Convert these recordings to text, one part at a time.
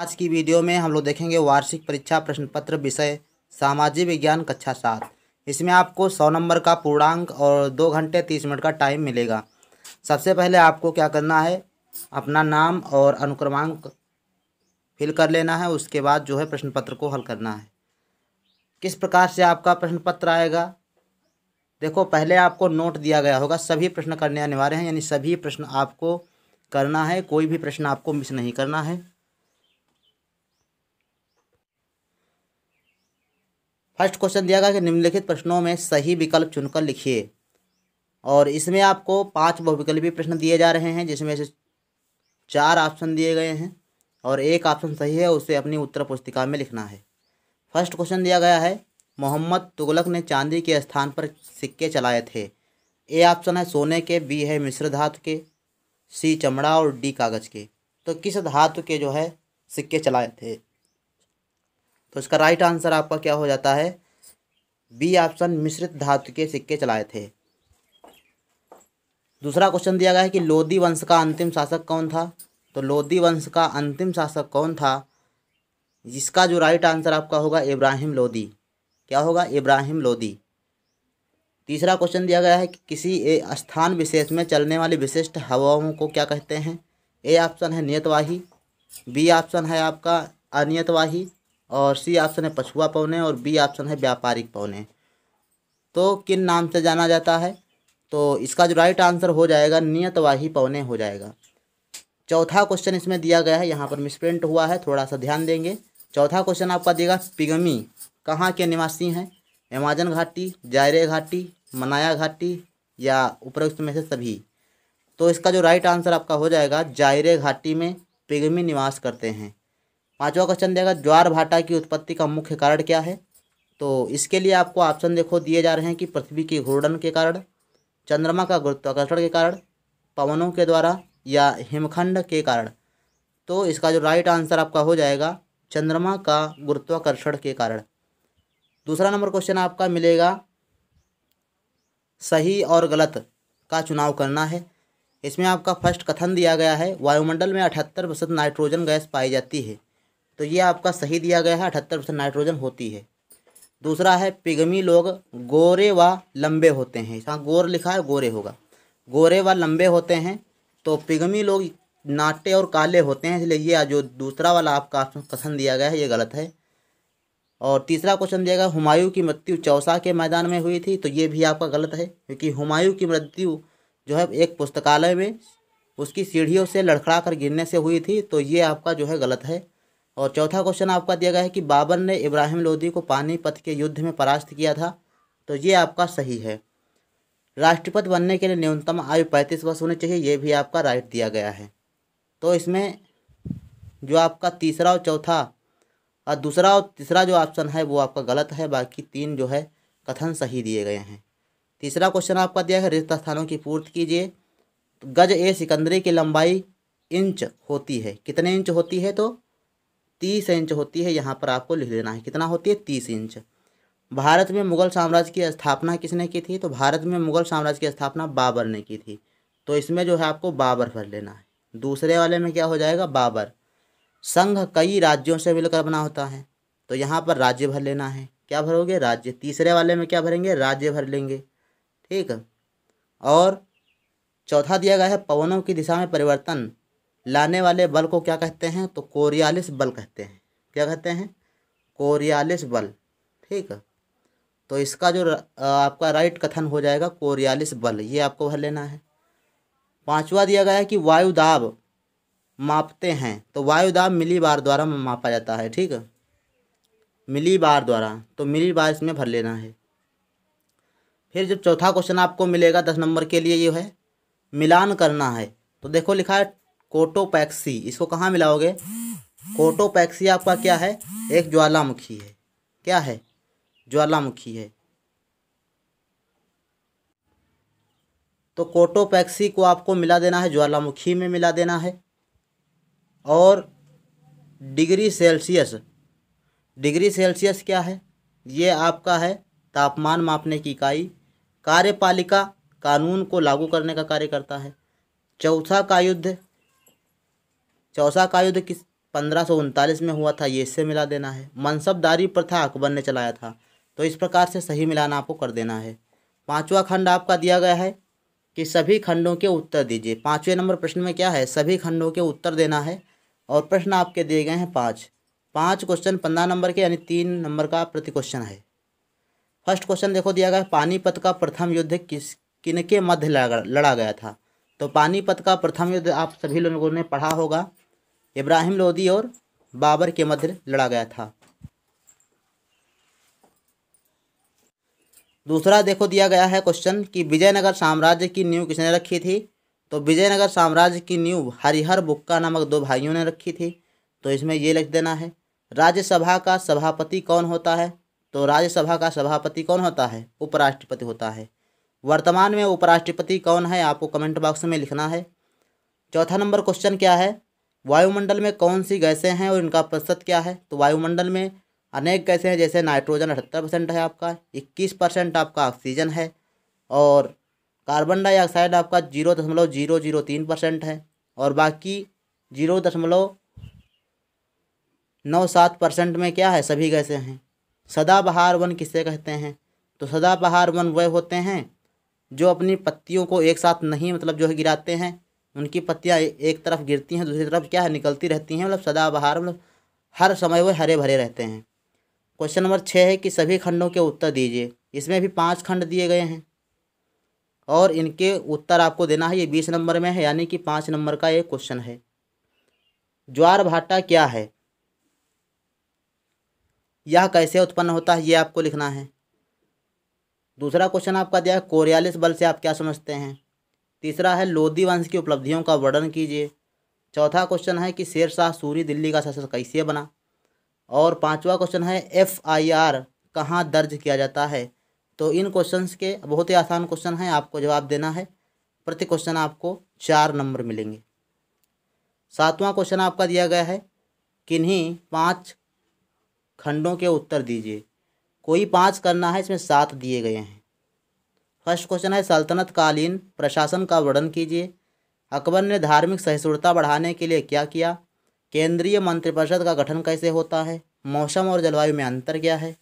आज की वीडियो में हम लोग देखेंगे वार्षिक परीक्षा प्रश्न पत्र विषय सामाजिक विज्ञान कक्षा सात इसमें आपको सौ नंबर का पूर्णांक और दो घंटे तीस मिनट का टाइम मिलेगा सबसे पहले आपको क्या करना है अपना नाम और अनुक्रमांक फिल कर लेना है उसके बाद जो है प्रश्न पत्र को हल करना है किस प्रकार से आपका प्रश्न पत्र आएगा देखो पहले आपको नोट दिया गया होगा सभी प्रश्न करने अनिवार्य हैं यानी सभी प्रश्न आपको करना है कोई भी प्रश्न आपको मिस नहीं करना है फर्स्ट क्वेश्चन दिया गया कि निम्नलिखित प्रश्नों में सही विकल्प चुनकर लिखिए और इसमें आपको पांच बहुविकल्पी प्रश्न दिए जा रहे हैं जिसमें से चार ऑप्शन दिए गए हैं और एक ऑप्शन सही है उसे अपनी उत्तर पुस्तिका में लिखना है फर्स्ट क्वेश्चन दिया गया है मोहम्मद तुगलक ने चांदी के स्थान पर सिक्के चलाए थे ए ऑप्शन है सोने के बी है मिश्र धातु के सी चमड़ा और डी कागज़ के तो किस धातु के जो है सिक्के चलाए थे तो इसका राइट आंसर आपका क्या हो जाता है बी ऑप्शन मिश्रित धातु के सिक्के चलाए थे दूसरा क्वेश्चन दिया गया है कि लोदी वंश का अंतिम शासक कौन था तो लोदी वंश का अंतिम शासक कौन था जिसका जो राइट आंसर आपका होगा इब्राहिम लोदी क्या होगा इब्राहिम लोदी तीसरा क्वेश्चन दिया गया है कि किसी स्थान विशेष में चलने वाली विशिष्ट हवाओं को क्या कहते हैं ए ऑप्शन है नियतवाही बी ऑप्शन है आपका अनियतवाही और सी ऑप्शन है पछुआ पौने और बी ऑप्शन है व्यापारिक पौने तो किन नाम से जाना जाता है तो इसका जो राइट आंसर हो जाएगा नियतवाही पौने हो जाएगा चौथा क्वेश्चन इसमें दिया गया है यहाँ पर मिसप्रिंट हुआ है थोड़ा सा ध्यान देंगे चौथा क्वेश्चन आपका देगा पिगमी कहाँ के निवासी हैं एमाजन घाटी जायरे घाटी मनाया घाटी या उपरोक्त में से सभी तो इसका जो राइट आंसर आपका हो जाएगा जायरे घाटी में पिगमी निवास करते हैं पाँचवा क्वेश्चन देगा ज्वार भाटा की उत्पत्ति का मुख्य कारण क्या है तो इसके लिए आपको ऑप्शन देखो दिए जा रहे हैं कि पृथ्वी के घूर्णन के कारण चंद्रमा का गुरुत्वाकर्षण के कारण पवनों के द्वारा या हिमखंड के कारण तो इसका जो राइट आंसर आपका हो जाएगा चंद्रमा का गुरुत्वाकर्षण के कारण दूसरा नंबर क्वेश्चन आपका मिलेगा सही और गलत का चुनाव करना है इसमें आपका फर्स्ट कथन दिया गया है वायुमंडल में अठहत्तर प्रतिशत नाइट्रोजन गैस पाई जाती है तो ये आपका सही दिया गया है अठहत्तर परसेंट नाइट्रोजन होती है दूसरा है पिगमी लोग गोरे व लंबे होते हैं इसका गोर लिखा है गोरे होगा गोरे व लंबे होते हैं तो पिगमी लोग नाटे और काले होते हैं इसलिए ये जो दूसरा वाला आपका पसंद दिया गया है ये गलत है और तीसरा क्वेश्चन दिया गया हुमायूं की मृत्यु चौसा के मैदान में हुई थी तो ये भी आपका गलत है क्योंकि हुमायूं की मृत्यु जो है एक पुस्तकालय में उसकी सीढ़ियों से लड़खड़ा कर गिरने से हुई थी तो ये आपका जो है गलत है और चौथा क्वेश्चन आपका दिया गया है कि बाबर ने इब्राहिम लोधी को पानीपत के युद्ध में परास्त किया था तो ये आपका सही है राष्ट्रपति बनने के लिए न्यूनतम आयु पैंतीस वर्ष होनी चाहिए ये भी आपका राइट दिया गया है तो इसमें जो आपका तीसरा और चौथा और दूसरा और तीसरा जो ऑप्शन है वो आपका गलत है बाकी तीन जो है कथन सही दिए गए हैं तीसरा क्वेश्चन आपका दिया है रिक्त स्थानों की पूर्ति कीजिए गज ए सिकंदरी की लंबाई इंच होती है कितने इंच होती है तो तीस इंच होती है यहाँ पर आपको लिख लेना है कितना होती है तीस इंच भारत में मुगल साम्राज्य की स्थापना किसने की थी तो भारत में मुगल साम्राज्य की स्थापना बाबर ने की थी तो इसमें जो है आपको बाबर भर लेना है दूसरे वाले में क्या हो जाएगा बाबर संघ कई राज्यों से मिलकर बना होता है तो यहाँ पर राज्य भर लेना है क्या भरोगे राज्य तीसरे वाले में क्या भरेंगे राज्य भर लेंगे ठीक और चौथा दिया गया है पवनों की दिशा में परिवर्तन लाने वाले बल को क्या कहते हैं तो कोरियालिस बल कहते हैं क्या कहते हैं कोरियालिस बल ठीक तो इसका जो आपका राइट कथन हो जाएगा कोरियालिस बल ये आपको भर लेना है पांचवा दिया गया है कि वायु दाब मापते हैं तो वायु दाब मिली बार द्वारा मापा जाता है ठीक मिली बार द्वारा तो मिली बार इसमें भर लेना है फिर जब चौथा क्वेश्चन आपको मिलेगा दस नंबर के लिए ये है मिलान करना है तो देखो लिखा है कोटोपैक्सी इसको कहाँ मिलाओगे कोटोपैक्सी आपका क्या है एक ज्वालामुखी है क्या है ज्वालामुखी है तो कोटोपैक्सी को आपको मिला देना है ज्वालामुखी में मिला देना है और डिग्री सेल्सियस डिग्री सेल्सियस क्या है ये आपका है तापमान मापने की इकाई कार्यपालिका कानून को लागू करने का कार्य करता है चौथा का युद्ध चौसा का युद्ध किस पंद्रह में हुआ था ये इससे मिला देना है मनसबदारी प्रथा अकबर ने चलाया था तो इस प्रकार से सही मिलाना आपको कर देना है पांचवा खंड आपका दिया गया है कि सभी खंडों के उत्तर दीजिए पाँचवें नंबर प्रश्न में क्या है सभी खंडों के उत्तर देना है और प्रश्न आपके दिए गए हैं पाँच पाँच क्वेश्चन पंद्रह नंबर के यानी तीन नंबर का प्रति क्वेश्चन है फर्स्ट क्वेश्चन देखो दिया गया है पानीपत का प्रथम युद्ध किस किन के मध्य लड़ा गया था तो पानीपत का प्रथम युद्ध आप सभी लोगों ने पढ़ा होगा इब्राहिम लोदी और बाबर के मध्य लड़ा गया था दूसरा देखो दिया गया है क्वेश्चन कि विजयनगर साम्राज्य की नींव किसने रखी थी तो विजयनगर साम्राज्य की नींव हरिहर बुक्का नामक दो भाइयों ने रखी थी तो इसमें ये लिख देना है राज्यसभा का सभापति कौन होता है तो राज्यसभा का सभापति कौन होता है उपराष्ट्रपति होता है वर्तमान में उपराष्ट्रपति कौन है आपको कमेंट बॉक्स में लिखना है चौथा नंबर क्वेश्चन क्या है वायुमंडल में कौन सी गैसें हैं और इनका प्रतिशत क्या है तो वायुमंडल में अनेक गैसें हैं जैसे नाइट्रोजन अठहत्तर परसेंट है आपका इक्कीस परसेंट आपका ऑक्सीजन है और कार्बन डाइऑक्साइड आपका जीरो दशमलव जीरो जीरो तीन परसेंट है और बाकी जीरो दशमलव नौ सात परसेंट में क्या है सभी गैसें हैं सदाबहार वन किसे कहते हैं तो सदाबहार वन वह होते हैं जो अपनी पत्तियों को एक साथ नहीं मतलब जो है गिराते हैं उनकी पत्तियाँ एक तरफ गिरती हैं दूसरी तरफ क्या है निकलती रहती हैं मतलब सदाबहार मतलब हर समय वे हरे भरे रहते हैं क्वेश्चन नंबर छः है कि सभी खंडों के उत्तर दीजिए इसमें भी पाँच खंड दिए गए हैं और इनके उत्तर आपको देना है ये बीस नंबर में है यानी कि पाँच नंबर का एक क्वेश्चन है ज्वार भाटा क्या है यह कैसे उत्पन्न होता है ये आपको लिखना है दूसरा क्वेश्चन आपका दिया है कोरियालिस बल से आप क्या समझते हैं तीसरा है लोधी वंश की उपलब्धियों का वर्णन कीजिए चौथा क्वेश्चन है कि शेरशाह सूरी दिल्ली का शासक कैसे बना और पांचवा क्वेश्चन है एफ आई आर कहाँ दर्ज किया जाता है तो इन क्वेश्चंस के बहुत ही आसान क्वेश्चन हैं आपको जवाब देना है प्रति क्वेश्चन आपको चार नंबर मिलेंगे सातवां क्वेश्चन आपका दिया गया है किन्हीं पाँच खंडों के उत्तर दीजिए कोई पाँच करना है इसमें सात दिए गए हैं फर्स्ट क्वेश्चन है सल्तनत कालीन प्रशासन का वर्णन कीजिए अकबर ने धार्मिक सहिष्णुता बढ़ाने के लिए क्या किया केंद्रीय मंत्रिपरिषद का गठन कैसे होता है मौसम और जलवायु में अंतर क्या है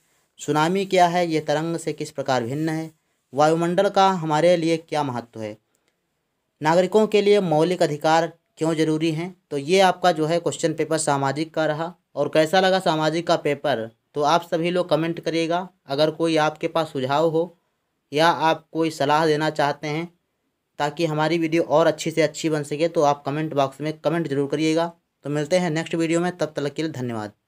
सुनामी क्या है ये तरंग से किस प्रकार भिन्न है वायुमंडल का हमारे लिए क्या महत्व है नागरिकों के लिए मौलिक अधिकार क्यों जरूरी हैं तो ये आपका जो है क्वेश्चन पेपर सामाजिक का रहा और कैसा लगा सामाजिक का पेपर तो आप सभी लोग कमेंट करिएगा अगर कोई आपके पास सुझाव हो या आप कोई सलाह देना चाहते हैं ताकि हमारी वीडियो और अच्छी से अच्छी बन सके तो आप कमेंट बॉक्स में कमेंट जरूर करिएगा तो मिलते हैं नेक्स्ट वीडियो में तब तक के लिए धन्यवाद